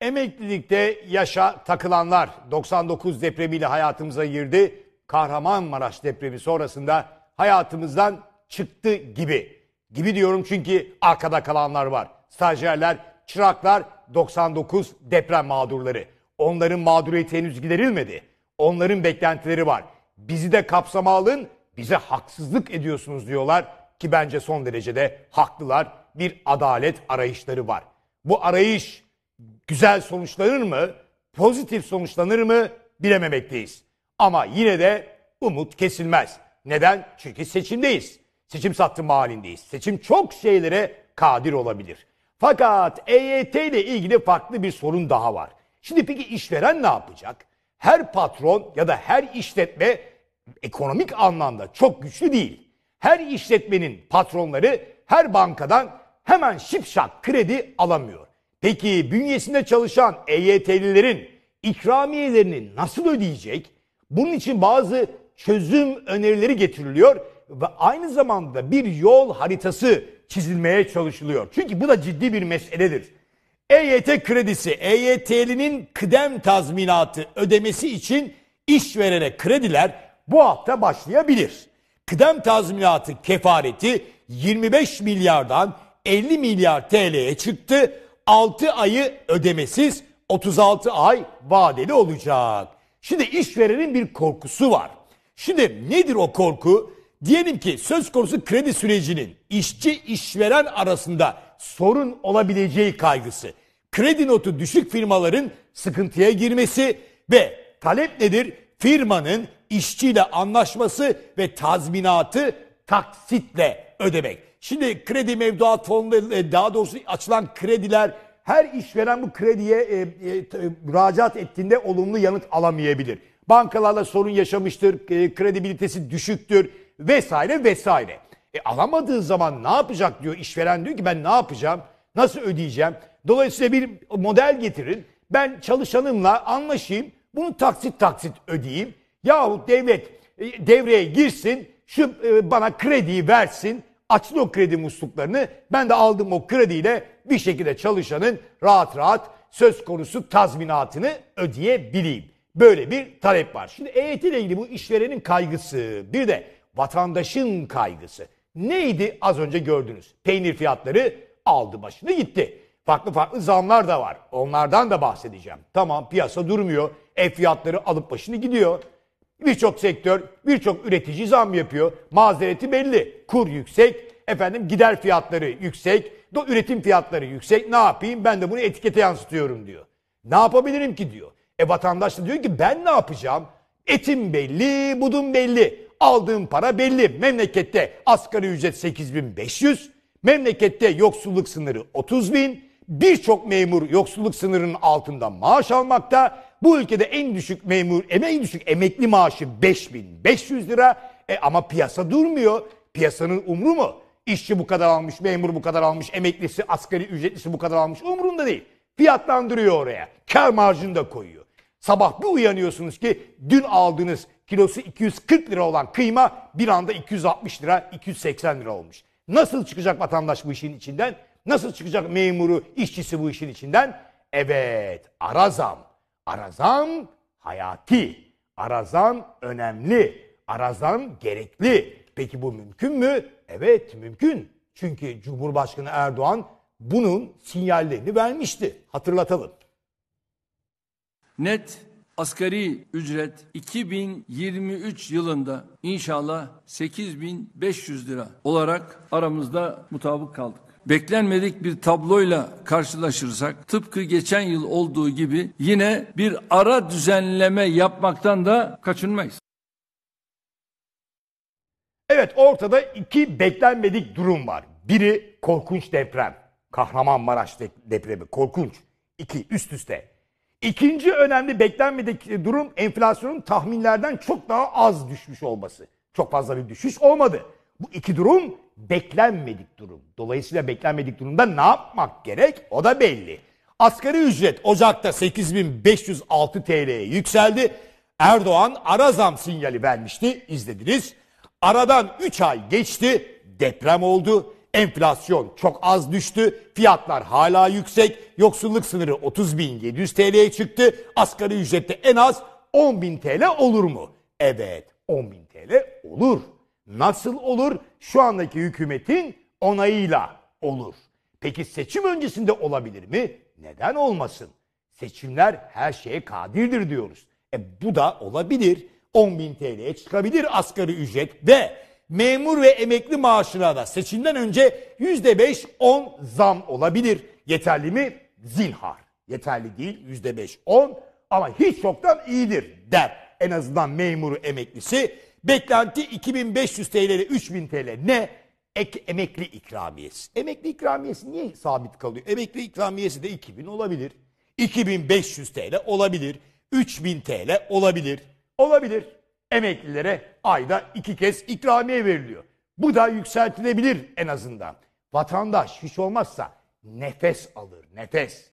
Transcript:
Emeklilikte yaşa takılanlar 99 depremiyle hayatımıza girdi. Kahramanmaraş depremi sonrasında hayatımızdan çıktı gibi. Gibi diyorum çünkü arkada kalanlar var. Stajyerler, çıraklar, 99 deprem mağdurları. Onların mağduriyeti henüz giderilmedi. Onların beklentileri var. Bizi de kapsama alın, bize haksızlık ediyorsunuz diyorlar ki bence son derecede haklılar. Bir adalet arayışları var. Bu arayış güzel sonuçlanır mı, pozitif sonuçlanır mı bilememekteyiz. Ama yine de umut kesilmez. Neden? Çünkü seçimdeyiz. Seçim sattı halindeyiz. Seçim çok şeylere kadir olabilir. Fakat EYT ile ilgili farklı bir sorun daha var. Şimdi peki işveren ne yapacak? Her patron ya da her işletme ekonomik anlamda çok güçlü değil. Her işletmenin patronları her bankadan hemen şipşak kredi alamıyor. Peki bünyesinde çalışan EYT'lilerin ikramiyelerini nasıl ödeyecek? Bunun için bazı çözüm önerileri getiriliyor ve aynı zamanda bir yol haritası çizilmeye çalışılıyor. Çünkü bu da ciddi bir meseledir. EYT kredisi, EYT'linin kıdem tazminatı ödemesi için işverene krediler bu hafta başlayabilir. Kıdem tazminatı kefareti 25 milyardan 50 milyar TL'ye çıktı. 6 ayı ödemesiz 36 ay vadeli olacak. Şimdi işverenin bir korkusu var. Şimdi nedir o korku? Diyelim ki söz konusu kredi sürecinin işçi işveren arasında sorun olabileceği kaygısı. Kredi notu düşük firmaların sıkıntıya girmesi ve talep nedir? Firmanın işçiyle anlaşması ve tazminatı taksitle ödemek. Şimdi kredi mevduat fonu e, daha doğrusu açılan krediler her işveren bu krediye e, e, e, müracaat ettiğinde olumlu yanıt alamayabilir. Bankalarla sorun yaşamıştır, e, kredibilitesi düşüktür vesaire vesaire. E, alamadığı zaman ne yapacak diyor işveren diyor ki ben ne yapacağım, nasıl ödeyeceğim. Dolayısıyla bir model getirin ben çalışanımla anlaşayım bunu taksit taksit ödeyeyim. Yahut devlet e, devreye girsin şu e, bana krediyi versin açtın o kredi musluklarını. Ben de aldım o krediyle bir şekilde çalışanın rahat rahat söz konusu tazminatını ödeyebileyim. Böyle bir talep var. Şimdi EYT ile ilgili bu işverenin kaygısı, bir de vatandaşın kaygısı. Neydi az önce gördünüz? Peynir fiyatları aldı başını gitti. Farklı farklı zamlar da var. Onlardan da bahsedeceğim. Tamam piyasa durmuyor. Ev fiyatları alıp başını gidiyor. Birçok sektör, birçok üretici zam yapıyor. Mazereti belli. Kur yüksek, efendim gider fiyatları yüksek, do üretim fiyatları yüksek. Ne yapayım? Ben de bunu etikete yansıtıyorum diyor. Ne yapabilirim ki diyor. E vatandaş da diyor ki ben ne yapacağım? Etim belli, budum belli. Aldığım para belli. Memlekette asgari ücret 8500, memlekette yoksulluk sınırı 30 bin, birçok memur yoksulluk sınırının altında maaş almakta. Bu ülkede en düşük memur, en düşük emekli maaşı 5500 lira. E ama piyasa durmuyor. Piyasanın umru mu? İşçi bu kadar almış, memur bu kadar almış, emeklisi, asgari ücretlisi bu kadar almış. Umrunda değil. Fiyatlandırıyor oraya. Kar marjını da koyuyor. Sabah bir uyanıyorsunuz ki dün aldığınız kilosu 240 lira olan kıyma bir anda 260 lira, 280 lira olmuş. Nasıl çıkacak vatandaş bu işin içinden? Nasıl çıkacak memuru, işçisi bu işin içinden? Evet, arazam, arazam, hayati. arazam, önemli. arazam, gerekli. Peki bu mümkün mü? Evet, mümkün. Çünkü Cumhurbaşkanı Erdoğan bunun sinyallerini vermişti. Hatırlatalım. Net asgari ücret 2023 yılında inşallah 8500 lira olarak aramızda mutabık kaldık. Beklenmedik bir tabloyla karşılaşırsak tıpkı geçen yıl olduğu gibi yine bir ara düzenleme yapmaktan da kaçınmayız. Evet ortada iki beklenmedik durum var. Biri korkunç deprem. Kahramanmaraş depremi korkunç. İki üst üste. İkinci önemli beklenmedik durum enflasyonun tahminlerden çok daha az düşmüş olması. Çok fazla bir düşüş olmadı. Bu iki durum beklenmedik durum. Dolayısıyla beklenmedik durumda ne yapmak gerek o da belli. Asgari ücret Ocak'ta 8506 TL'ye yükseldi. Erdoğan ara zam sinyali vermişti izlediniz. Aradan 3 ay geçti deprem oldu. Enflasyon çok az düştü. Fiyatlar hala yüksek. Yoksulluk sınırı 30.700 TL'ye çıktı. Asgari ücrette en az 10.000 TL olur mu? Evet 10.000 TL olur. Nasıl olur? Şu andaki hükümetin onayıyla olur. Peki seçim öncesinde olabilir mi? Neden olmasın? Seçimler her şeye kadirdir diyoruz. E bu da olabilir. 10 bin TL'ye çıkabilir asgari ücret ve memur ve emekli maaşına da seçimden önce yüzde beş on zam olabilir. Yeterli mi? Zinhar. Yeterli değil yüzde beş on. ama hiç yoktan iyidir der. En azından memuru emeklisi Beklenti 2500 TL ile 3000 TL. Ne? Ek, emekli ikramiyesi. Emekli ikramiyesi niye sabit kalıyor? Emekli ikramiyesi de 2000 olabilir. 2500 TL olabilir. 3000 TL olabilir. Olabilir. Emeklilere ayda iki kez ikramiye veriliyor. Bu da yükseltilebilir en azından. Vatandaş hiç olmazsa nefes alır, nefes.